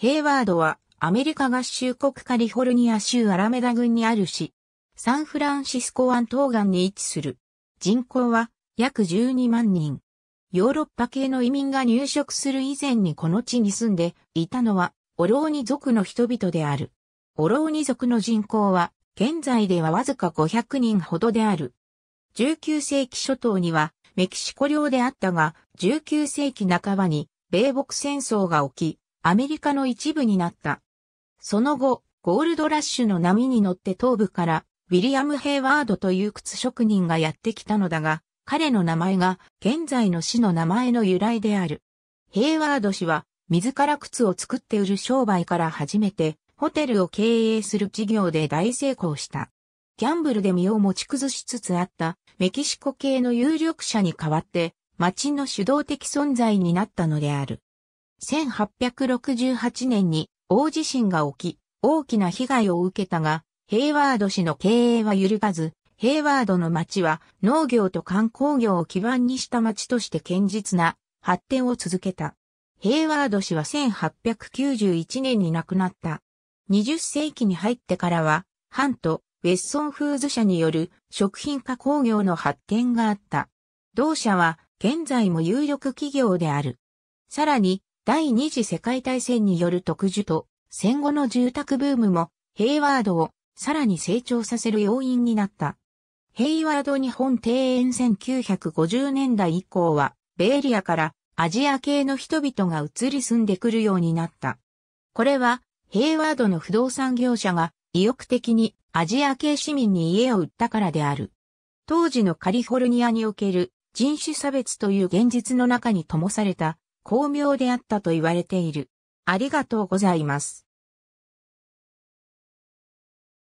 ヘイワードはアメリカ合衆国カリフォルニア州アラメダ郡にある市、サンフランシスコ湾東岸に位置する。人口は約12万人。ヨーロッパ系の移民が入植する以前にこの地に住んでいたのはオローニ族の人々である。オローニ族の人口は現在ではわずか500人ほどである。19世紀初頭にはメキシコ領であったが、19世紀半ばに米北戦争が起き、アメリカの一部になった。その後、ゴールドラッシュの波に乗って東部からウィリアム・ヘイワードという靴職人がやってきたのだが、彼の名前が現在の市の名前の由来である。ヘイワード氏は自ら靴を作って売る商売から初めてホテルを経営する事業で大成功した。ギャンブルで身を持ち崩しつつあったメキシコ系の有力者に代わって街の主導的存在になったのである。1868年に大地震が起き、大きな被害を受けたが、ヘイワード氏の経営は揺るがず、ヘイワードの町は農業と観光業を基盤にした町として堅実な発展を続けた。ヘイワード氏は1891年に亡くなった。20世紀に入ってからは、ハント、ウェッソンフーズ社による食品加工業の発展があった。同社は現在も有力企業である。さらに、第二次世界大戦による特需と戦後の住宅ブームもヘイワードをさらに成長させる要因になった。ヘイワード日本庭園1950年代以降はベイリアからアジア系の人々が移り住んでくるようになった。これはヘイワードの不動産業者が意欲的にアジア系市民に家を売ったからである。当時のカリフォルニアにおける人種差別という現実の中に灯された巧妙であったと言われている。ありがとうございます。